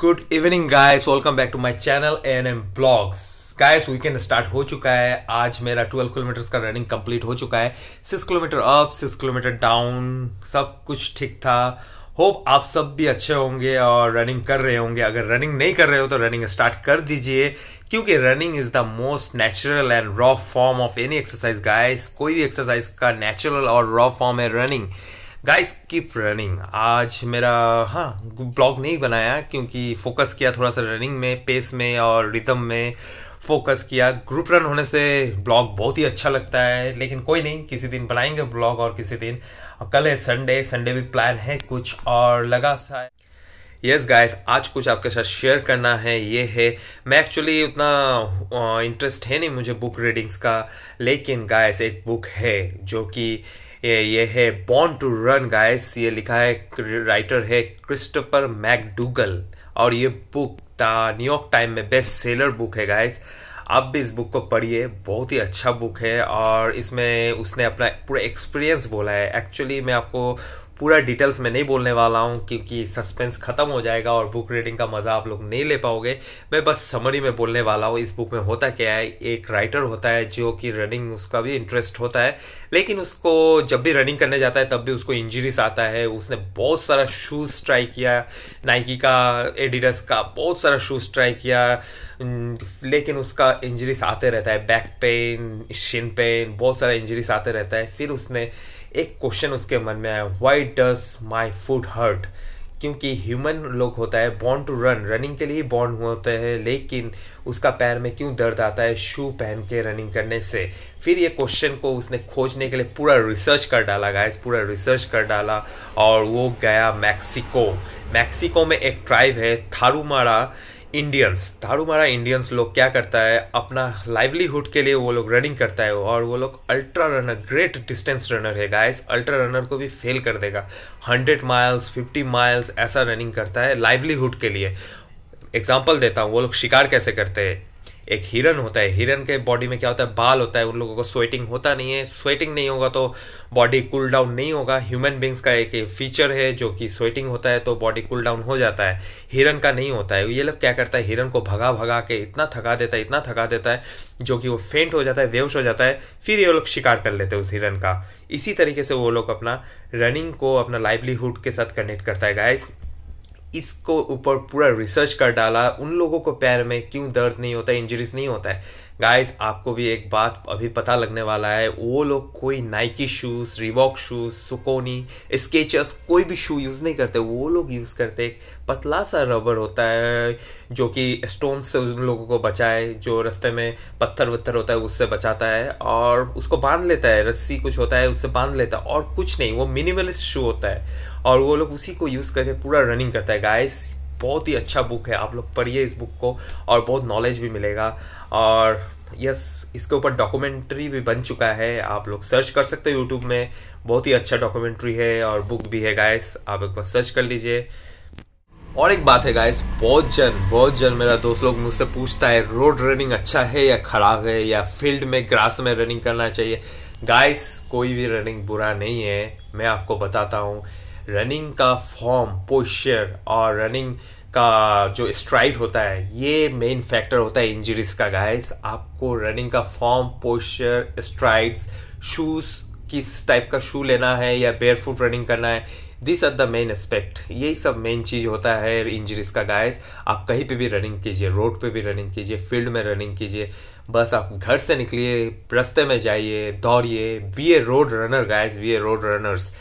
Good evening guys welcome back to my channel N M blogs guys weekend start हो चुका है आज मेरा 12 किलोमीटर का रनिंग कंप्लीट हो चुका है 6 किलोमीटर अप 6 किलोमीटर डाउन सब कुछ ठीक था होप आप सब भी अच्छे होंगे और रनिंग कर रहे होंगे अगर रनिंग नहीं कर रहे हो तो रनिंग स्टार्ट कर दीजिए क्योंकि running is the most natural and raw form of any exercise guys कोई भी एक्सरसाइज का नेचुरल और रॉ फॉर्म है रनिंग गाइस कीप रनिंग आज मेरा हाँ ब्लॉग नहीं बनाया क्योंकि फोकस किया थोड़ा सा रनिंग में पेस में और रिदम में फोकस किया ग्रुप रन होने से ब्लॉग बहुत ही अच्छा लगता है लेकिन कोई नहीं किसी दिन बनाएंगे ब्लॉग और किसी दिन कल है संडे संडे भी प्लान है कुछ और लगा सा यस गाइस आज कुछ आपके साथ शेयर करना है ये है मैं एक्चुअली उतना इंटरेस्ट uh, है नहीं मुझे बुक रीडिंग्स का लेकिन गाइस एक बुक है जो कि ये है बॉर्न टू रन गाइस ये लिखा है राइटर है क्रिस्टोफर मैकडूगल और ये बुक द न्यूयॉर्क टाइम में बेस्ट सेलर बुक है गाइस आप भी इस बुक को पढ़िए बहुत ही अच्छा बुक है और इसमें उसने अपना पूरा एक्सपीरियंस बोला है एक्चुअली मैं आपको पूरा डिटेल्स मैं नहीं बोलने वाला हूँ क्योंकि सस्पेंस ख़त्म हो जाएगा और बुक रीडिंग का मज़ा आप लोग नहीं ले पाओगे मैं बस समरी में बोलने वाला हूँ इस बुक में होता क्या है एक राइटर होता है जो कि रनिंग उसका भी इंटरेस्ट होता है लेकिन उसको जब भी रनिंग करने जाता है तब भी उसको इंजरीज आता है उसने बहुत सारा शूज़ ट्राई किया नाइकी का एडिडस का बहुत सारा शूज़ ट्राई किया लेकिन उसका इंजरीज आते रहता है बैक पेन शिन पेन बहुत सारा इंजरीज आते रहता है फिर उसने एक क्वेश्चन उसके मन में आया why does my food hurt क्योंकि ह्यूमन लोग होता है बॉर्न टू रन रनिंग के लिए बॉर्न होते हैं लेकिन उसका पैर में क्यों दर्द आता है शू पहन के रनिंग करने से फिर ये क्वेश्चन को उसने खोजने के लिए पूरा रिसर्च कर डाला गाइस पूरा रिसर्च कर डाला और वो गया मैक्सिको मैक्सिको में एक ट्राइब है थारूमारा इंडियंस दारू मारा इंडियंस लोग क्या करता है अपना लाइवलीहुड के लिए वो लोग रनिंग करता है और वो लोग ultra runner great distance runner है गाइस अल्ट्रा रनर को भी फेल कर देगा हंड्रेड माइल्स फिफ्टी माइल्स ऐसा रनिंग करता है लाइवलीहुड के लिए एग्जाम्पल देता हूँ वो लोग शिकार कैसे करते हैं एक हिरन होता है हिरन के बॉडी में क्या होता है बाल होता है उन लोगों को स्वेटिंग होता नहीं है स्वेटिंग नहीं होगा तो बॉडी कूल डाउन नहीं होगा ह्यूमन बींग्स का एक फीचर है जो कि स्वेटिंग होता है तो बॉडी कूल डाउन हो जाता है हिरन का नहीं होता है ये लोग क्या करता है हिरन को भगा भगा के इतना थका देता है इतना थका देता है जो कि वो फेंट हो जाता है बेहोश हो जाता है फिर ये लोग शिकार कर लेते हैं उस हिरन का इसी तरीके से वो लोग अपना रनिंग को अपना लाइवलीहुड के साथ कनेक्ट करता है गाइस इसको ऊपर पूरा रिसर्च कर डाला उन लोगों को पैर में क्यों दर्द नहीं होता इंजरीज नहीं होता है गाइस आपको भी एक बात अभी पता लगने वाला है वो लोग कोई Nike shoes Reebok shoes Saucony Skechers कोई भी शू यूज़ नहीं करते वो लोग यूज़ करते एक पतला सा रबर होता है जो कि स्टोन से उन लोगों को बचाए जो रास्ते में पत्थर वत्थर होता है उससे बचाता है और उसको बांध लेता है रस्सी कुछ होता है उससे बांध लेता है और कुछ नहीं वो मिनिमलिस्ट शू होता है और वो लोग उसी को यूज़ करके पूरा रनिंग करता है गाइस बहुत ही अच्छा बुक है आप लोग पढ़िए इस बुक को और बहुत नॉलेज भी मिलेगा और यस इसके ऊपर डॉक्यूमेंट्री भी बन चुका है आप लोग सर्च कर सकते हो यूट्यूब में बहुत ही अच्छा डॉक्यूमेंट्री है और बुक भी है गाइस आप एक बार सर्च कर लीजिए और एक बात है गाइस बहुत जन बहुत जन मेरा दोस्त लोग मुझसे पूछता है रोड रनिंग अच्छा है या खराब है या फील्ड में ग्रास में रनिंग करना चाहिए गाइस कोई भी रनिंग बुरा नहीं है मैं आपको बताता हूँ रनिंग का फॉर्म पोस्चर और रनिंग का जो स्ट्राइड होता है ये मेन फैक्टर होता है इंजरीज का गाइस आपको रनिंग का फॉर्म पोस्चर स्ट्राइड्स शूज किस टाइप का शू लेना है या बेयर फुट रनिंग करना है this are the main aspect यही सब मेन चीज़ होता है इंजरीज का गाइस आप कहीं पे भी रनिंग कीजिए रोड पे भी रनिंग कीजिए फील्ड में रनिंग कीजिए बस आप घर से निकलिए रस्ते में जाइए दौड़िए be a road runner guys be a road runners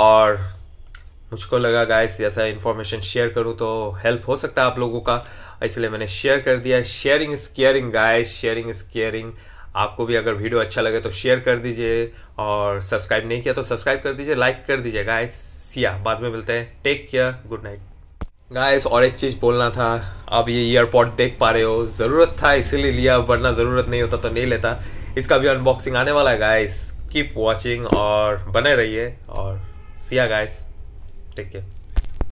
और मुझको लगा गाइस ऐसा इन्फॉर्मेशन शेयर करूँ तो हेल्प हो सकता है आप लोगों का इसलिए मैंने शेयर कर दिया sharing is caring guys sharing is caring आपको भी अगर वीडियो अच्छा लगे तो शेयर कर दीजिए और सब्सक्राइब नहीं किया तो सब्सक्राइब कर दीजिए लाइक कर दीजिए गाइस सिया बाद में मिलते हैं take care good night guys और एक चीज़ बोलना था आप ये ईयरपॉड देख पा रहे हो ज़रूरत था इसीलिए लिया वरना ज़रूरत नहीं होता तो नहीं लेता इसका भी अनबॉक्सिंग आने वाला है गाइस कीप वॉचिंग और बने रहिए और see ya guys take ya. care